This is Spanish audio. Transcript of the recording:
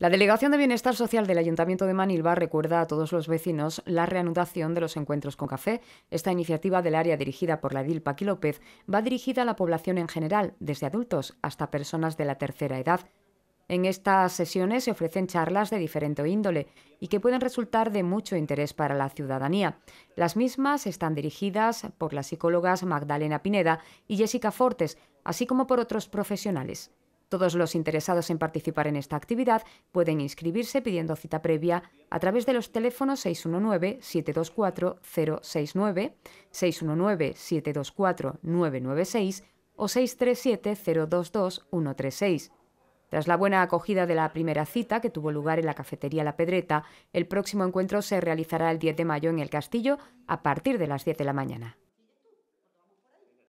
La Delegación de Bienestar Social del Ayuntamiento de Manilva recuerda a todos los vecinos la reanudación de los encuentros con café. Esta iniciativa del área dirigida por la Edil Paqui López va dirigida a la población en general, desde adultos hasta personas de la tercera edad. En estas sesiones se ofrecen charlas de diferente índole y que pueden resultar de mucho interés para la ciudadanía. Las mismas están dirigidas por las psicólogas Magdalena Pineda y Jessica Fortes, así como por otros profesionales. Todos los interesados en participar en esta actividad pueden inscribirse pidiendo cita previa a través de los teléfonos 619-724-069, 619-724-996 o 637-022-136. Tras la buena acogida de la primera cita, que tuvo lugar en la cafetería La Pedreta, el próximo encuentro se realizará el 10 de mayo en el Castillo a partir de las 10 de la mañana.